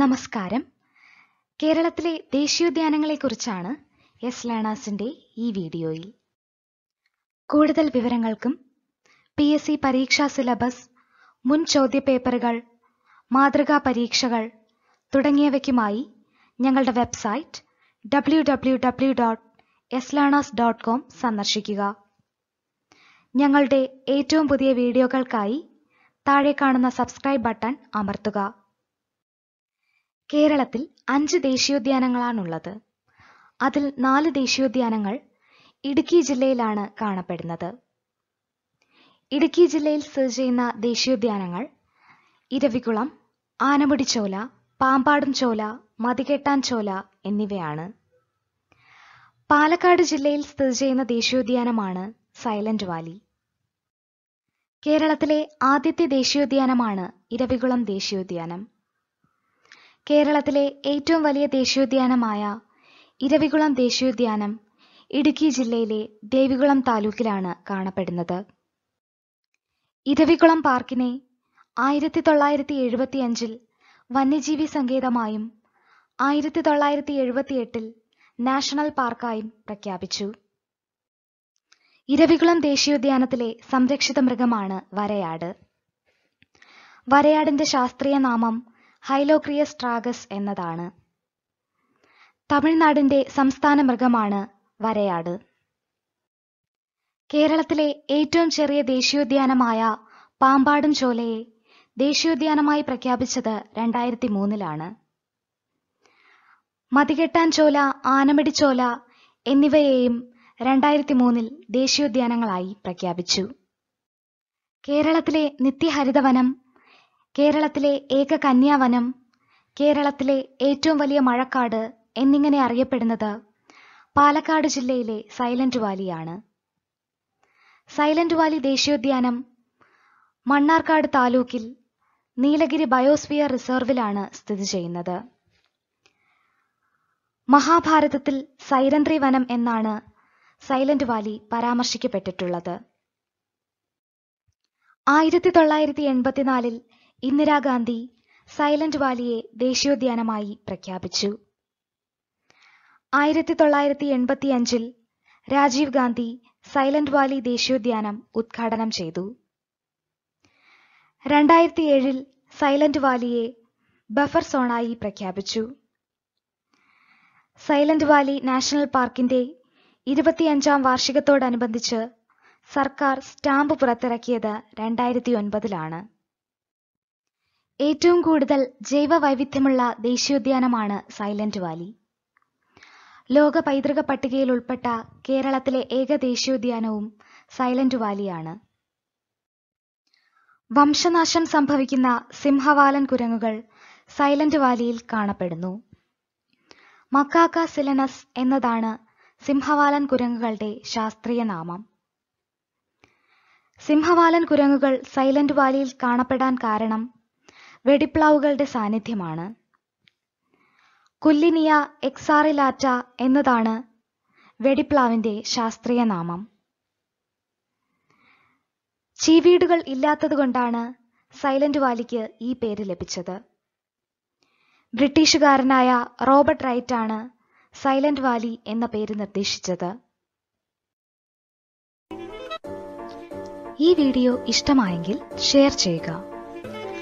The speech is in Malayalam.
നമസ്കാരം കേരളത്തിലെ ദേശീയോദ്യാനങ്ങളെക്കുറിച്ചാണ് എസ് ലേണേഴ്സിന്റെ ഈ വീഡിയോയിൽ കൂടുതൽ വിവരങ്ങൾക്കും പി എസ് സി പരീക്ഷാ സിലബസ് മുൻ ചോദ്യപേപ്പറുകൾ മാതൃകാ പരീക്ഷകൾ തുടങ്ങിയവയ്ക്കുമായി ഞങ്ങളുടെ website W W W dot S learners dot com സന്ദർശിക്കുക ഞങ്ങളുടെ ഏറ്റവും പുതിയ വീഡിയോകൾക്കായി താഴെ കാണുന്ന സബ്സ്ക്രൈബ് ബട്ടൺ അമർത്തുക കേരളത്തിൽ അഞ്ച് ദേശീയോദ്യാനങ്ങളാണുള്ളത് അതിൽ നാല് ദേശീയോദ്യാനങ്ങൾ ഇടുക്കി ജില്ലയിലാണ് കാണപ്പെടുന്നത് ഇടുക്കി ജില്ലയിൽ സ്ഥിതി ചെയ്യുന്ന ദേശീയോദ്യാനങ്ങൾ ഇരവികുളം ആനമുടി ചോല പാമ്പാടും ചോല മതികെട്ടാൻ ചോല എന്നിവയാണ് പാലക്കാട് ജില്ലയിൽ സ്ഥിതി ചെയ്യുന്ന ദേശീയോദ്യാനമാണ് സൈലന്റ് വാലി കേരളത്തിലെ ആദ്യത്തെ ദേശീയോദ്യാനമാണ് ഇരവികുളം ദേശീയോദ്യാനം കേരളത്തിലെ ഏറ്റവും വലിയ ദേശീയോദ്യാനമായ ഇരവികുളം ദേശീയോദ്യാനം ഇടുക്കി ജില്ലയിലെ ദേവികുളം താലൂക്കിലാണ് കാണപ്പെടുന്നത് ഇരവികുളം പാർക്കിനെ ആയിരത്തി തൊള്ളായിരത്തി അഞ്ചിൽ വന്യജീവി സങ്കേതമായും ആയിരത്തി തൊള്ളായിരത്തി എട്ടിൽ നാഷണൽ പാർക്കായും പ്രഖ്യാപിച്ചു ഇരവികുളം ദേശീയോദ്യാനത്തിലെ സംരക്ഷിത മൃഗമാണ് വരയാട് വരയാടിന്റെ ശാസ്ത്രീയ നാമം ഹൈലോക്രിയസ് ട്രാഗസ് എന്നതാണ് തമിഴ്നാടിന്റെ സംസ്ഥാന മൃഗമാണ് വരയാട് കേരളത്തിലെ ഏറ്റവും ചെറിയ ദേശീയോദ്യാനമായ പാമ്പാടും ചോലയെ ദേശീയോദ്യാനമായി പ്രഖ്യാപിച്ചത് രണ്ടായിരത്തി മൂന്നിലാണ് മതികെട്ടാൻ ചോല ആനമടി ചോല എന്നിവയെയും രണ്ടായിരത്തി മൂന്നിൽ ദേശീയോദ്യാനങ്ങളായി പ്രഖ്യാപിച്ചു കേരളത്തിലെ നിത്യഹരിതവനം കേരളത്തിലെ ഏക കന്യാവനം കേരളത്തിലെ ഏറ്റവും വലിയ മഴക്കാട് എന്നിങ്ങനെ അറിയപ്പെടുന്നത് പാലക്കാട് ജില്ലയിലെ സൈലന്റ് വാലിയാണ് സൈലന്റ് വാലി ദേശീയോദ്യാനം മണ്ണാർക്കാട് താലൂക്കിൽ നീലഗിരി ബയോസ്ഫിയർ റിസർവിലാണ് സ്ഥിതി ചെയ്യുന്നത് മഹാഭാരതത്തിൽ സൈരന്ത്രി വനം എന്നാണ് സൈലന്റ് വാലി പരാമർശിക്കപ്പെട്ടിട്ടുള്ളത് ആയിരത്തി തൊള്ളായിരത്തി എൺപത്തിനാലിൽ ഇന്ദിരാഗാന്ധി സൈലന്റ് വാലിയെ ദേശീയോദ്യാനമായി പ്രഖ്യാപിച്ചു ആയിരത്തി തൊള്ളായിരത്തി എൺപത്തി അഞ്ചിൽ രാജീവ് ഗാന്ധി സൈലന്റ് വാലി ദേശീയോദ്യാനം ഉദ്ഘാടനം ചെയ്തു രണ്ടായിരത്തി ഏഴിൽ സൈലന്റ് വാലിയെ ബഫർ സോണായി പ്രഖ്യാപിച്ചു സൈലന്റ് വാലി നാഷണൽ പാർക്കിന്റെ ഇരുപത്തിയഞ്ചാം വാർഷികത്തോടനുബന്ധിച്ച് സർക്കാർ സ്റ്റാമ്പ് പുറത്തിറക്കിയത് രണ്ടായിരത്തി ഒൻപതിലാണ് ഏറ്റവും കൂടുതൽ ജൈവ വൈവിധ്യമുള്ള ദേശീയോദ്യാനമാണ് സൈലന്റ് വാലി ലോക പൈതൃക പട്ടികയിൽ ഉൾപ്പെട്ട കേരളത്തിലെ ഏക ദേശീയോദ്യാനവും സൈലന്റ് വാലിയാണ് വംശനാശം സംഭവിക്കുന്ന സിംഹവാലൻ കുരങ്ങുകൾ സൈലന്റ് വാലിയിൽ കാണപ്പെടുന്നു മക്കാക്ക സിലനസ് എന്നതാണ് സിംഹവാലൻ കുരങ്ങുകളുടെ ശാസ്ത്രീയ നാമം സിംഹവാലൻ കുരങ്ങുകൾ സൈലന്റ് വാലിയിൽ കാണപ്പെടാൻ കാരണം വെടിപ്ലാവുകളുടെ സാന്നിധ്യമാണ് കുല്ലിനിയ എക്സാറിലാറ്റ എന്നതാണ് വെടിപ്ലാവിന്റെ ശാസ്ത്രീയ നാമം ചീവീടുകൾ ഇല്ലാത്തതുകൊണ്ടാണ് സൈലന്റ് വാലിക്ക് ഈ പേര് ലഭിച്ചത് ബ്രിട്ടീഷുകാരനായ റോബർട്ട് റൈറ്റ് ആണ് സൈലന്റ് വാലി എന്ന പേര് നിർദ്ദേശിച്ചത് ഈ വീഡിയോ ഇഷ്ടമായെങ്കിൽ ഷെയർ ചെയ്യുക